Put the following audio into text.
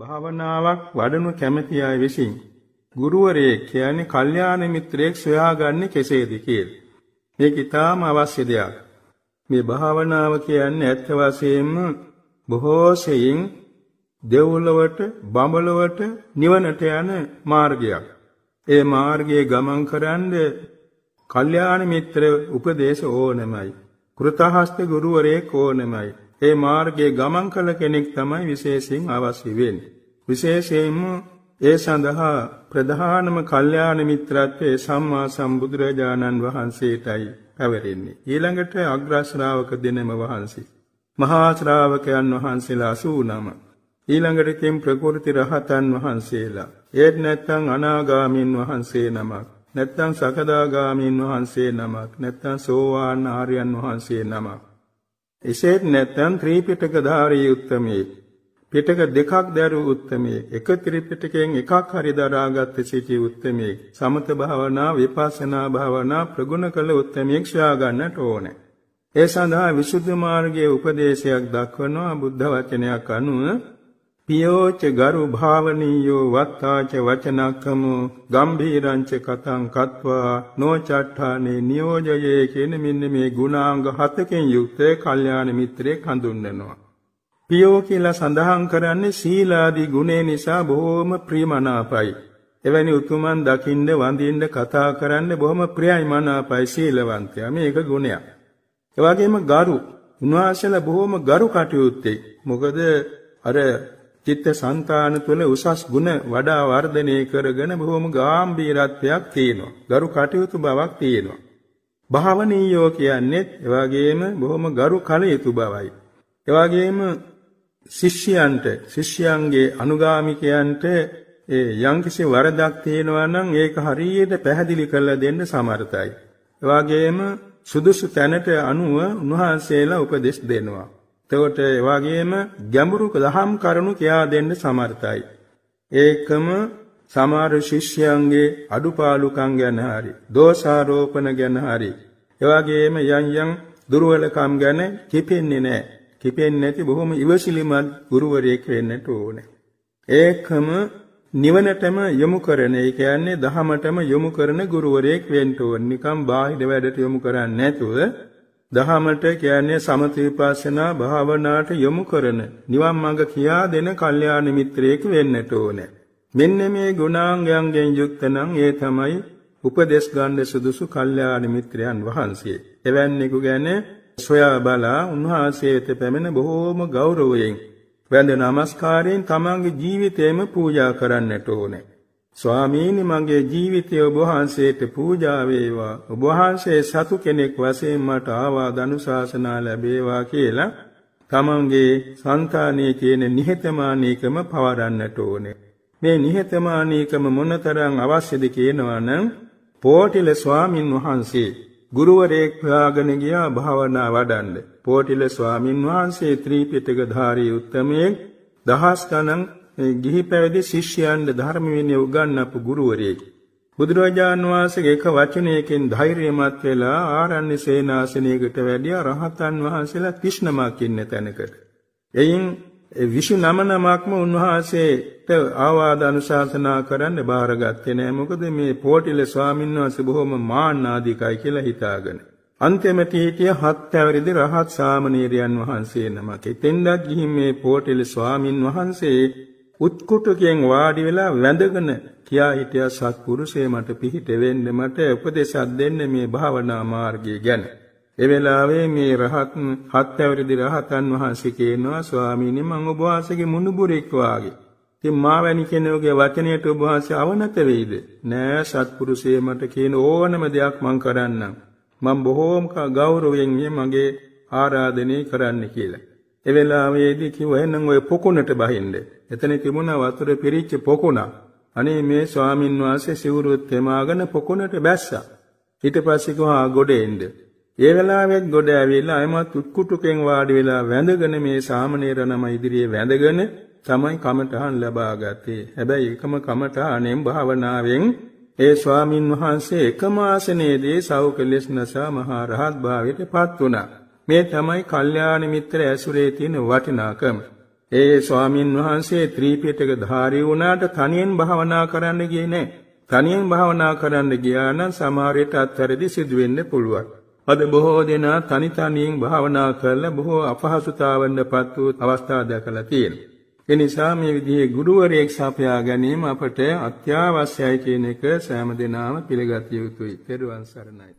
භාවනාවක් වඩනු කැමැති අය විසින් ගුරුවරයෙක් කියන්නේ කල්යාණ මිත්‍රයෙක් සොයාගන්නේ කෙසේද කියලා. මේක ඊටාම අවශ්‍ය දෙයක්. මේ භාවනාව කියන්නේ ඇත්ත වශයෙන්ම බොහෝ සෙයින් දෙව්ලොවට, බඹලොවට, නිවනට යන මාර්ගයක්. ඒ මාර්ගයේ ගමන් කරන්ද කල්යාණ මිත්‍ර උපදේශ ඕනෙමයි. කෘතහස්ත ගුරුවරයෙක් ඕනෙමයි. ඒ මාර්ගයේ ගමන් කළ කෙනෙක් තමයි විශේෂයෙන් අවශ්‍ය වෙන්නේ. විශේෂයෙන්ම ඒ සඳහා ප්‍රධානම කල්යාණ මිත්‍රත්වයේ සම්මා සම්බුදුරජාණන් වහන්සේටයි පැවරෙන්නේ. ඊළඟට අග්‍ර ශ්‍රාවක දෙනම වහන්සේ. මහා ශ්‍රාවකයන් වහන්සේලා 89. ඊළඟට කිම් ප්‍රකෘති රහතන් වහන්සේලා. ඒත් නැත්නම් අනාගාමීන් වහන්සේ නමක්. නැත්නම් සකදාගාමීන් වහන්සේ නමක්. නැත්නම් සෝවාන් ආර්යයන් වහන්සේ නමක්. එසේත් නැත්නම් ත්‍රිපිටක ධාරී උත්තමයෙක් පිටක දෙකක් දරු උත්තමයෙක් එක ත්‍රිපිටකයෙන් එකක් හරි දරාගත් සිටි උත්තමයෙක් සමත භාවනා විපස්සනා භාවනා ප්‍රගුණ කළ උත්තමයෙක් ශ්‍රා ගන්නට ඕනේ. ඒ සඳහා විසුද්ධි මාර්ගයේ උපදේශයක් දක්වනවා බුද්ධ වචනයක් අනුව පියෝච ගරු භාවනීයෝ වත්තාච වචනක්කමෝ ගම්භීරංච කතං කତ୍වා නොචට්ඨානේ නියෝජයේ කියන මෙන්න මේ ගුණාංග හතකින් යුක්ත කල්යාණ මිත්‍රයෙක් හඳුන්වනවා. පියෝ කියලා සඳහන් කරන්නේ සීලාදී ගුණේ නිසා බොහෝම ප්‍රියමනාපයි. එවැනි උතුමන් දකින්න වඳින්න කතා කරන්න බොහොම ප්‍රියයි මනාපයි සීලවන්තයා. මේක ගුණයක්. ඒ වගේම ගරු උන්වහන්සේලා බොහොම ගරු කටයුත්තේ මොකද අර චිත්ත સંතාන තුල උසස් ගුණ වඩා වර්ධනය කරගෙන බොහොම ගැඹීරත්වයක් තියෙනවා. ගරු කටයුතු බවක් තියෙනවා. භාවනීයෝ කියන්නේ එවාගෙම බොහොම ගරු කලයුතු බවයි. එවාගෙම ශිෂ්‍යයන්ට ශිෂ්‍යයන්ගේ අනුගාමිකයන්ට ඒ යම්කිසි වරදක් තියෙනවා නම් ඒක හරියට පැහැදිලි කරලා දෙන්න සමර්ථයි. එවාගෙම සුදුසු තැනට අනුව උන්වහන්සේලා උපදෙස් දෙනවා. එතකොට ඒ වගේම ගැඹුරු දහම් කරුණු කියා දෙන්න සමර්ථයි. ඒකම සමහර ශිෂ්‍යයන්ගේ අඩුපාලුකම් ගැන හරි, දෝෂාරෝපණ ගැන හරි, ඒ වගේම යම් යම් දුර්වලකම් ගැන කිපෙන්නේ නැහැ. කිපෙන්නේ නැති බොහොම ඉවසිලිමත් ගුරුවරයෙක් වෙන්නට ඕනේ. ඒකම නිවනටම යොමු කරන, ඒ කියන්නේ දහමටම යොමු කරන ගුරුවරයෙක් වෙන්න ඕනේ. නිකම් බාහිර වැඩට යොමු කරන්නේ නැතුව දහමට කියන්නේ සමථ විපස්සනා භාවනාවට යොමු කරන නිවන් මඟ කියා දෙන කල්යාණ මිත්‍රයෙක් වෙන්නට ඕනේ. මෙන්න මේ ගුණාංගයන්ගෙන් යුක්ත නම් ඒ තමයි උපදේශ ගන්න සුදුසු කල්යාණ මිත්‍රයන් වහන්සේ. එවැන්නෙකු ගැන සොයා බලා උන්වහන්සේ වෙත පැමිණ බොහෝම ගෞරවයෙන් වැඳ නමස්කාරයෙන් තමන්ගේ ජීවිතේම පූජා කරන්නට ඕනේ. ස්වාමීනි මගේ ජීවිතය ඔබ වහන්සේට පූජා වේවා ඔබ වහන්සේ සතු කෙනෙක් වශයෙන් මට ආවාද අනුශාසනා ලැබේවා කියලා තමන්ගේ సంతානයේ කියන නිහතමානීකම පවරන්නට ඕනේ මේ නිහතමානීකම මොනතරම් අවශ්‍යද කියනවා නම් පෝටිල ස්වාමින් වහන්සේ ගුරුවරයෙක් හොයාගෙන ගියා භාවනා වඩන්න පෝටිල ස්වාමින් වහන්සේ ත්‍රිපිටක ධාරී උත්තමයෙක් දහස් ගණන් ගිහි පැවිදි ශිෂ්‍යයන්ට ධර්ම විනය උගන්වපු ගුරුවරයෙක්. බුදුරජාන් වහන්සේගේ එක වචනයකින් ධෛර්යමත් වෙලා ආරණ්‍ය සේනාසනයකට වැඩියා රහතන් වහන්සේලා 30 නමක් ඉන්න තැනකට. එයින් 29 නමක්ම උන්වහන්සේට ආවාද අනුශාසනා කරන්න බාරගත්තේ නෑ. මොකද මේ පෝටිල ස්වාමීන් වහන්සේ බොහොම මාන්නාධිකයි කියලා හිතාගෙන. අන්තිමට හිටිය හත් පැවරිදි රහත් සාමණේරයන් වහන්සේ නමක්. එතෙන්දත් ගිහින් මේ පෝටිල ස්වාමින් වහන්සේ උත්කුටුකෙන් වාඩි වෙලා වැඳගෙන කියා හිටියා සත්පුරුෂේ මට පිහිට වෙන්න මට උපදේශයක් දෙන්න මේ භාවනා මාර්ගය ගැන. ඒ වෙලාවේ මේ රහත් හත්වැරි රහතන් වහන්සේ කියනවා ස්වාමීනි මම ඔබ වහන්සේගේ මුණුබුරෙක් වාගේ. ඉතින් මා වැනි කෙනෙකුගේ වචනයට ඔබ වහන්සේ අවනත වෙයිද? නෑ සත්පුරුෂේ මට කියන ඕනම දෙයක් මං කරන්නම්. මම බොහෝම ගෞරවයෙන් මගේ ආරාධනය කරන්න කියලා. ඒ වෙලාවේදී කිව්වා එහෙනම් ඔය පොකුණට බහින්න. එතන තිබුණා වතුර පිරිච්ච පොකුණක්. අනේ මේ ස්වාමින් වහන්සේ සිවුරුත් තෙමාගෙන පොකුණට බැස්සා. ඊට පස්සේ කිව්වා ගොඩේ එන්න. ඒ වෙලාවෙත් ගොඩ ඇවිල්ලා අයමත් උත්කුටුකෙන් වාඩි වෙලා වැඳගෙන මේ සාමණේර නම ඉදිරියේ වැඳගෙන තමයි කමඨහන් ලබාගත්තේ. හැබැයි එකම කමඨහණෙන් භාවනාවෙන් ඒ ස්වාමින් වහන්සේ එකම ආසනයේදී සෞකලෙස් නසා මහා රහත් භාවයට පත් වුණා. මේ තමයි කල්යාණ මිත්‍ර ඇසුරේ තියෙන වටිනාකම. ඒ ස්වාමින් වහන්සේ ත්‍රිපිටක ධාරී වුණාට තනියෙන් භාවනා කරන්න ගියේ නැහැ. තනියෙන් භාවනා කරන්න ගියා නම් සමහරට අත්හැරදී සිදු වෙන්න පුළුවන්. අද බොහෝ දෙනා තනි තනියෙන් භාවනා කරලා බොහෝ අපහසුතාවන්ටපත් වූ අවස්ථා දැකලා තියෙනවා. ඒ නිසා මේ විදිහේ ගුරුවරයෙක් සපයා ගැනීම අපට අත්‍යවශ්‍යයි කියන එක සෑම දිනම පිළිගatiya යුතුයි. පෙරවන් සරණයි.